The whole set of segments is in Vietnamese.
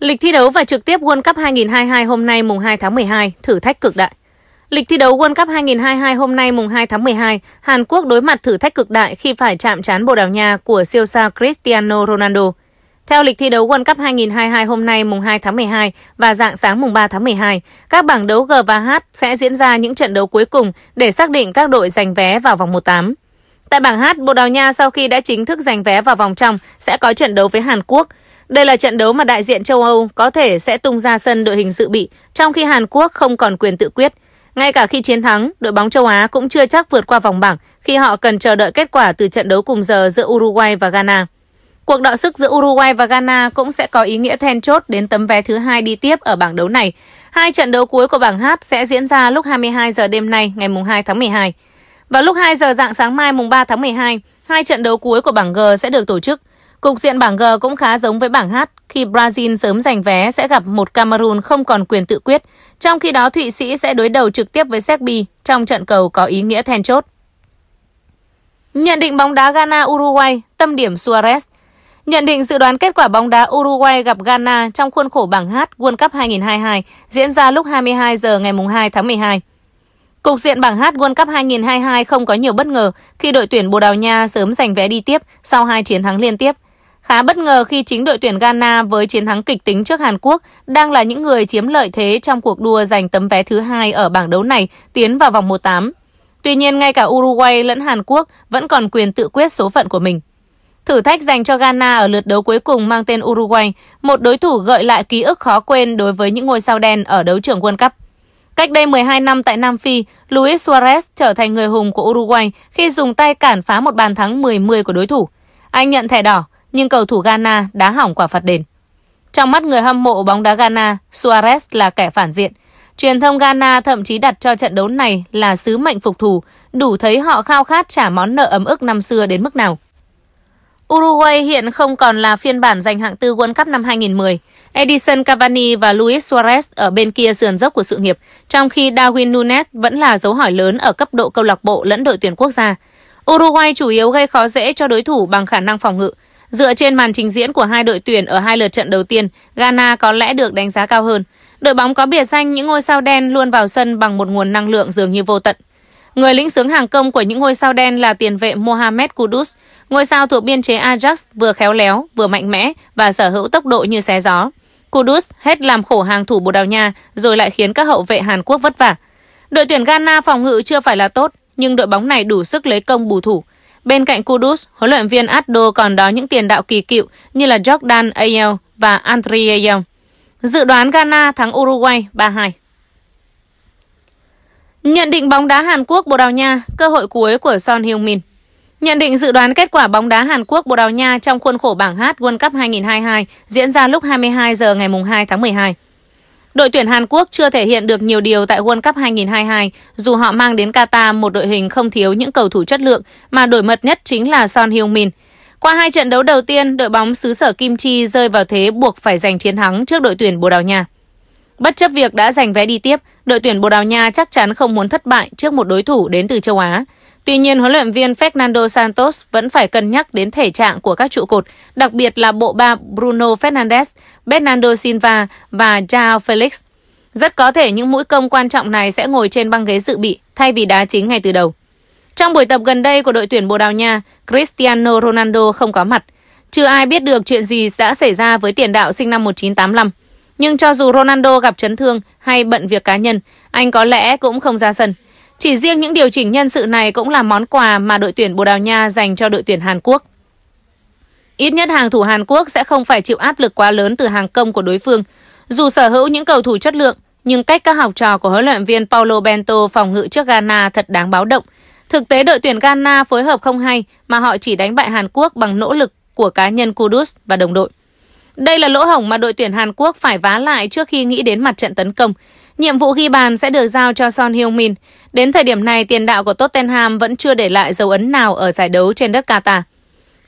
Lịch thi đấu và trực tiếp World Cup 2022 hôm nay mùng 2 tháng 12, thử thách cực đại. Lịch thi đấu World Cup 2022 hôm nay mùng 2 tháng 12, Hàn Quốc đối mặt thử thách cực đại khi phải chạm trán Bồ Đào Nha của siêu sao Cristiano Ronaldo. Theo lịch thi đấu World Cup 2022 hôm nay mùng 2 tháng 12 và dạng sáng mùng 3 tháng 12, các bảng đấu G và H sẽ diễn ra những trận đấu cuối cùng để xác định các đội giành vé vào vòng 18. Tại bảng H, Bồ Đào Nha sau khi đã chính thức giành vé vào vòng trong sẽ có trận đấu với Hàn Quốc – đây là trận đấu mà đại diện châu Âu có thể sẽ tung ra sân đội hình dự bị, trong khi Hàn Quốc không còn quyền tự quyết. Ngay cả khi chiến thắng, đội bóng châu Á cũng chưa chắc vượt qua vòng bảng khi họ cần chờ đợi kết quả từ trận đấu cùng giờ giữa Uruguay và Ghana. Cuộc đọ sức giữa Uruguay và Ghana cũng sẽ có ý nghĩa then chốt đến tấm vé thứ hai đi tiếp ở bảng đấu này. Hai trận đấu cuối của bảng H sẽ diễn ra lúc 22 giờ đêm nay ngày 2 tháng 12. và lúc 2 giờ dạng sáng mai mùng 3 tháng 12, hai trận đấu cuối của bảng G sẽ được tổ chức. Cục diện bảng G cũng khá giống với bảng H khi Brazil sớm giành vé sẽ gặp một Cameroon không còn quyền tự quyết, trong khi đó Thụy Sĩ sẽ đối đầu trực tiếp với Serbia trong trận cầu có ý nghĩa then chốt. Nhận định bóng đá Ghana-Uruguay, tâm điểm Suarez – Nhận định dự đoán kết quả bóng đá Uruguay gặp Ghana trong khuôn khổ bảng H World Cup 2022 diễn ra lúc 22 giờ ngày 2 tháng 12. Cục diện bảng H World Cup 2022 không có nhiều bất ngờ khi đội tuyển Bồ Đào Nha sớm giành vé đi tiếp sau hai chiến thắng liên tiếp. Khá bất ngờ khi chính đội tuyển Ghana với chiến thắng kịch tính trước Hàn Quốc đang là những người chiếm lợi thế trong cuộc đua giành tấm vé thứ hai ở bảng đấu này tiến vào vòng 1-8. Tuy nhiên, ngay cả Uruguay lẫn Hàn Quốc vẫn còn quyền tự quyết số phận của mình. Thử thách dành cho Ghana ở lượt đấu cuối cùng mang tên Uruguay, một đối thủ gợi lại ký ức khó quên đối với những ngôi sao đen ở đấu trường World Cup. Cách đây 12 năm tại Nam Phi, Luis Suarez trở thành người hùng của Uruguay khi dùng tay cản phá một bàn thắng 10-10 của đối thủ. Anh nhận thẻ đỏ nhưng cầu thủ Ghana đá hỏng quả phạt đền. Trong mắt người hâm mộ bóng đá Ghana, Suarez là kẻ phản diện. Truyền thông Ghana thậm chí đặt cho trận đấu này là sứ mệnh phục thù, đủ thấy họ khao khát trả món nợ ấm ức năm xưa đến mức nào. Uruguay hiện không còn là phiên bản giành hạng tư World Cup năm 2010. Edison Cavani và Luis Suarez ở bên kia sườn dốc của sự nghiệp, trong khi Darwin Nunes vẫn là dấu hỏi lớn ở cấp độ câu lạc bộ lẫn đội tuyển quốc gia. Uruguay chủ yếu gây khó dễ cho đối thủ bằng khả năng phòng ngự, Dựa trên màn trình diễn của hai đội tuyển ở hai lượt trận đầu tiên, Ghana có lẽ được đánh giá cao hơn. Đội bóng có bìa xanh những ngôi sao đen luôn vào sân bằng một nguồn năng lượng dường như vô tận. Người lĩnh sướng hàng công của những ngôi sao đen là tiền vệ Mohamed Kudus, ngôi sao thuộc biên chế Ajax vừa khéo léo, vừa mạnh mẽ và sở hữu tốc độ như xé gió. Kudus hết làm khổ hàng thủ Bồ Đào Nha rồi lại khiến các hậu vệ Hàn Quốc vất vả. Đội tuyển Ghana phòng ngự chưa phải là tốt, nhưng đội bóng này đủ sức lấy công bù thủ. Bên cạnh Kudus, huấn luyện viên Addo còn đón những tiền đạo kỳ cựu như là Jordan Ayew và Andre Ayew. Dự đoán Ghana thắng Uruguay 3-2. Nhận định bóng đá Hàn Quốc Bồ Đào Nha, cơ hội cuối của Son Heung-min. Nhận định dự đoán kết quả bóng đá Hàn Quốc Bồ Đào Nha trong khuôn khổ bảng H World Cup 2022 diễn ra lúc 22 giờ ngày 2 tháng 12. Đội tuyển Hàn Quốc chưa thể hiện được nhiều điều tại World Cup 2022, dù họ mang đến Qatar một đội hình không thiếu những cầu thủ chất lượng mà đổi mật nhất chính là Son Heung-min. Qua hai trận đấu đầu tiên, đội bóng xứ sở Kim Chi rơi vào thế buộc phải giành chiến thắng trước đội tuyển Bồ Đào Nha. Bất chấp việc đã giành vé đi tiếp, đội tuyển Bồ Đào Nha chắc chắn không muốn thất bại trước một đối thủ đến từ châu Á. Tuy nhiên, huấn luyện viên Fernando Santos vẫn phải cân nhắc đến thể trạng của các trụ cột, đặc biệt là bộ ba Bruno Fernandes, Bernardo Silva và Joao Felix. Rất có thể những mũi công quan trọng này sẽ ngồi trên băng ghế dự bị thay vì đá chính ngay từ đầu. Trong buổi tập gần đây của đội tuyển Bồ Đào Nha, Cristiano Ronaldo không có mặt. Chưa ai biết được chuyện gì đã xảy ra với tiền đạo sinh năm 1985. Nhưng cho dù Ronaldo gặp chấn thương hay bận việc cá nhân, anh có lẽ cũng không ra sân. Chỉ riêng những điều chỉnh nhân sự này cũng là món quà mà đội tuyển Bồ Đào Nha dành cho đội tuyển Hàn Quốc. Ít nhất hàng thủ Hàn Quốc sẽ không phải chịu áp lực quá lớn từ hàng công của đối phương. Dù sở hữu những cầu thủ chất lượng, nhưng cách các học trò của huấn luyện viên Paulo Bento phòng ngự trước Ghana thật đáng báo động. Thực tế đội tuyển Ghana phối hợp không hay mà họ chỉ đánh bại Hàn Quốc bằng nỗ lực của cá nhân Kudus và đồng đội. Đây là lỗ hổng mà đội tuyển Hàn Quốc phải vá lại trước khi nghĩ đến mặt trận tấn công. Nhiệm vụ ghi bàn sẽ được giao cho Son Heung-min. Đến thời điểm này, tiền đạo của Tottenham vẫn chưa để lại dấu ấn nào ở giải đấu trên đất Qatar.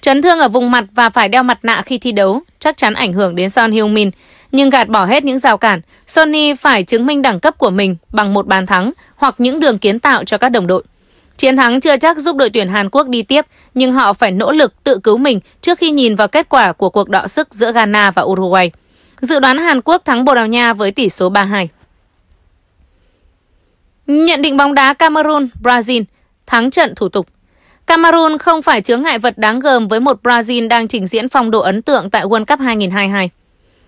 Chấn thương ở vùng mặt và phải đeo mặt nạ khi thi đấu chắc chắn ảnh hưởng đến Son Heung-min, nhưng gạt bỏ hết những rào cản, Sonny phải chứng minh đẳng cấp của mình bằng một bàn thắng hoặc những đường kiến tạo cho các đồng đội. Chiến thắng chưa chắc giúp đội tuyển Hàn Quốc đi tiếp, nhưng họ phải nỗ lực tự cứu mình trước khi nhìn vào kết quả của cuộc đọ sức giữa Ghana và Uruguay. Dự đoán Hàn Quốc thắng Bồ Đào Nha với tỷ số 3-2. Nhận định bóng đá Cameroon, Brazil, thắng trận thủ tục. Cameroon không phải chướng ngại vật đáng gờm với một Brazil đang trình diễn phong độ ấn tượng tại World Cup 2022.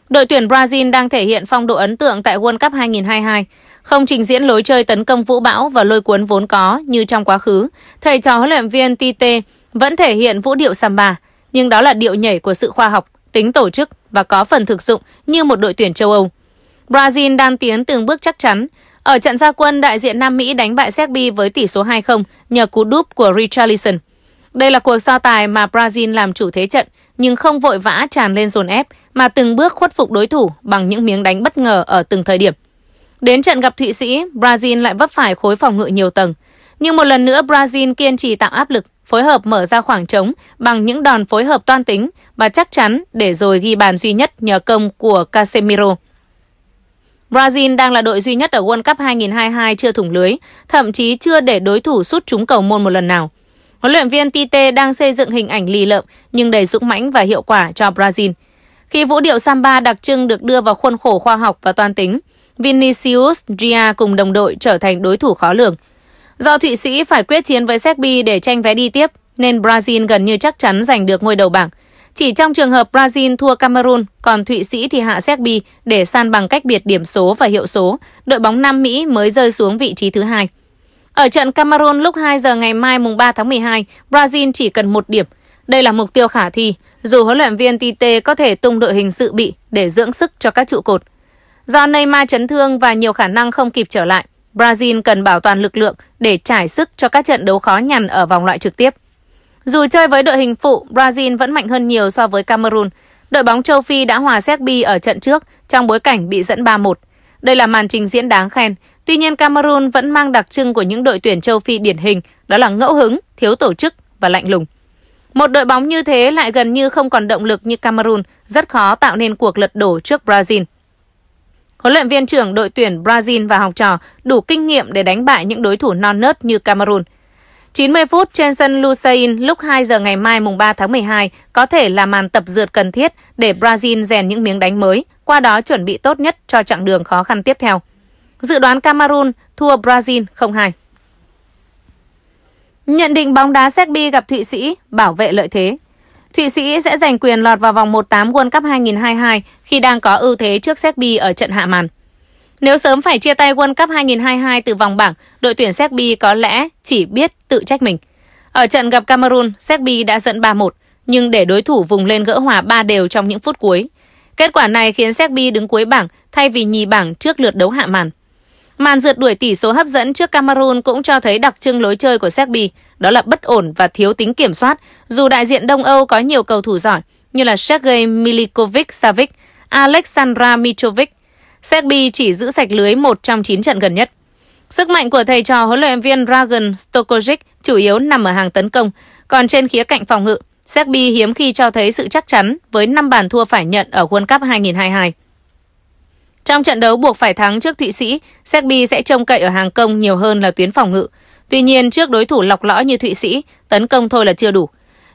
Đội tuyển Brazil đang thể hiện phong độ ấn tượng tại World Cup 2022, không trình diễn lối chơi tấn công vũ bão và lôi cuốn vốn có như trong quá khứ. Thầy trò huấn luyện viên Tite vẫn thể hiện vũ điệu samba, nhưng đó là điệu nhảy của sự khoa học, tính tổ chức và có phần thực dụng như một đội tuyển châu Âu. Brazil đang tiến từng bước chắc chắn, ở trận gia quân, đại diện Nam Mỹ đánh bại Serbia với tỷ số 2-0 nhờ cú đúp của Richarlison. Đây là cuộc so tài mà Brazil làm chủ thế trận, nhưng không vội vã tràn lên dồn ép mà từng bước khuất phục đối thủ bằng những miếng đánh bất ngờ ở từng thời điểm. Đến trận gặp Thụy Sĩ, Brazil lại vấp phải khối phòng ngự nhiều tầng. Nhưng một lần nữa Brazil kiên trì tạo áp lực, phối hợp mở ra khoảng trống bằng những đòn phối hợp toan tính và chắc chắn để rồi ghi bàn duy nhất nhờ công của Casemiro. Brazil đang là đội duy nhất ở World Cup 2022 chưa thủng lưới, thậm chí chưa để đối thủ sút trúng cầu môn một lần nào. Huấn luyện viên Tite đang xây dựng hình ảnh lì lợm nhưng đầy dũng mãnh và hiệu quả cho Brazil. Khi vũ điệu samba đặc trưng được đưa vào khuôn khổ khoa học và toán tính, Vinicius Gia cùng đồng đội trở thành đối thủ khó lường. Do Thụy Sĩ phải quyết chiến với Serbia để tranh vé đi tiếp, nên Brazil gần như chắc chắn giành được ngôi đầu bảng – chỉ trong trường hợp Brazil thua Cameroon, còn Thụy Sĩ thì hạ Serbia để san bằng cách biệt điểm số và hiệu số, đội bóng Nam Mỹ mới rơi xuống vị trí thứ hai. Ở trận Cameroon lúc 2 giờ ngày mai mùng 3 tháng 12, Brazil chỉ cần một điểm. Đây là mục tiêu khả thi, dù huấn luyện viên Tite có thể tung đội hình dự bị để dưỡng sức cho các trụ cột. Do Neymar chấn thương và nhiều khả năng không kịp trở lại, Brazil cần bảo toàn lực lượng để trải sức cho các trận đấu khó nhằn ở vòng loại trực tiếp. Dù chơi với đội hình phụ, Brazil vẫn mạnh hơn nhiều so với Cameroon. Đội bóng châu Phi đã hòa Serbia ở trận trước trong bối cảnh bị dẫn 3-1. Đây là màn trình diễn đáng khen. Tuy nhiên Cameroon vẫn mang đặc trưng của những đội tuyển châu Phi điển hình, đó là ngẫu hứng, thiếu tổ chức và lạnh lùng. Một đội bóng như thế lại gần như không còn động lực như Cameroon, rất khó tạo nên cuộc lật đổ trước Brazil. Huấn luyện viên trưởng đội tuyển Brazil và học trò đủ kinh nghiệm để đánh bại những đối thủ non nớt như Cameroon. 90 phút trên sân Lusail lúc 2 giờ ngày mai mùng 3 tháng 12 có thể là màn tập dượt cần thiết để Brazil rèn những miếng đánh mới, qua đó chuẩn bị tốt nhất cho chặng đường khó khăn tiếp theo. Dự đoán Cameroon thua Brazil 0-2. Nhận định bóng đá Serbia gặp Thụy Sĩ bảo vệ lợi thế. Thụy Sĩ sẽ giành quyền lọt vào vòng 1/8 World Cup 2022 khi đang có ưu thế trước Serbia ở trận hạ màn. Nếu sớm phải chia tay World Cup 2022 từ vòng bảng, đội tuyển Serbia có lẽ chỉ biết tự trách mình. Ở trận gặp Cameroon, Serbia đã dẫn 3-1, nhưng để đối thủ vùng lên gỡ hòa 3 đều trong những phút cuối. Kết quả này khiến Serbia đứng cuối bảng thay vì nhì bảng trước lượt đấu hạ màn. Màn rượt đuổi tỷ số hấp dẫn trước Cameroon cũng cho thấy đặc trưng lối chơi của Serbia, đó là bất ổn và thiếu tính kiểm soát, dù đại diện Đông Âu có nhiều cầu thủ giỏi như là Sergei Milikovic-Savic, Aleksandra Mitrovic, Serbi chỉ giữ sạch lưới một trong 9 trận gần nhất. Sức mạnh của thầy trò huấn luyện viên Dragan Stokovic chủ yếu nằm ở hàng tấn công, còn trên khía cạnh phòng ngự, Serbi hiếm khi cho thấy sự chắc chắn với 5 bàn thua phải nhận ở World Cup 2022. Trong trận đấu buộc phải thắng trước Thụy Sĩ, Serbi sẽ trông cậy ở hàng công nhiều hơn là tuyến phòng ngự. Tuy nhiên, trước đối thủ lọc lõi như Thụy Sĩ, tấn công thôi là chưa đủ.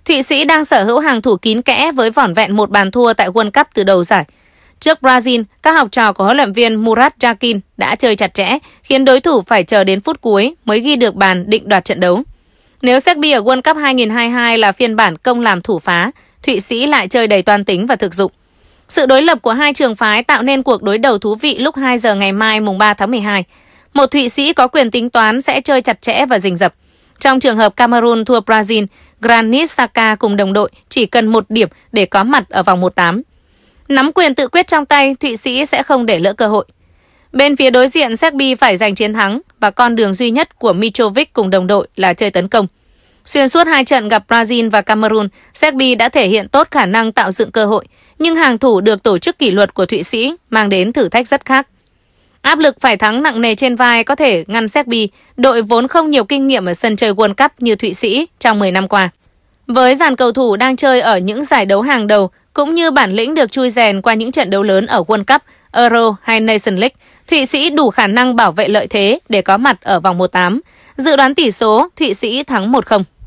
Thụy Sĩ đang sở hữu hàng thủ kín kẽ với vỏn vẹn một bàn thua tại World Cup từ đầu giải – Trước Brazil, các học trò của huấn luyện viên Murat Jakin đã chơi chặt chẽ, khiến đối thủ phải chờ đến phút cuối mới ghi được bàn định đoạt trận đấu. Nếu Serbia ở World Cup 2022 là phiên bản công làm thủ phá, Thụy Sĩ lại chơi đầy toan tính và thực dụng. Sự đối lập của hai trường phái tạo nên cuộc đối đầu thú vị lúc 2 giờ ngày mai mùng 3 tháng 12. Một Thụy Sĩ có quyền tính toán sẽ chơi chặt chẽ và rình rập. Trong trường hợp Cameroon thua Brazil, Granit Saka cùng đồng đội chỉ cần một điểm để có mặt ở vòng 1-8. Nắm quyền tự quyết trong tay, Thụy Sĩ sẽ không để lỡ cơ hội. Bên phía đối diện, Serbi phải giành chiến thắng và con đường duy nhất của Mitrovic cùng đồng đội là chơi tấn công. Xuyên suốt hai trận gặp Brazil và Cameroon, Serbi đã thể hiện tốt khả năng tạo dựng cơ hội, nhưng hàng thủ được tổ chức kỷ luật của Thụy Sĩ mang đến thử thách rất khác. Áp lực phải thắng nặng nề trên vai có thể ngăn Serbi, đội vốn không nhiều kinh nghiệm ở sân chơi World Cup như Thụy Sĩ trong 10 năm qua. Với dàn cầu thủ đang chơi ở những giải đấu hàng đầu, cũng như bản lĩnh được chui rèn qua những trận đấu lớn ở World Cup, Euro hay Nation League, Thụy Sĩ đủ khả năng bảo vệ lợi thế để có mặt ở vòng 1-8. Dự đoán tỷ số Thụy Sĩ thắng 1-0.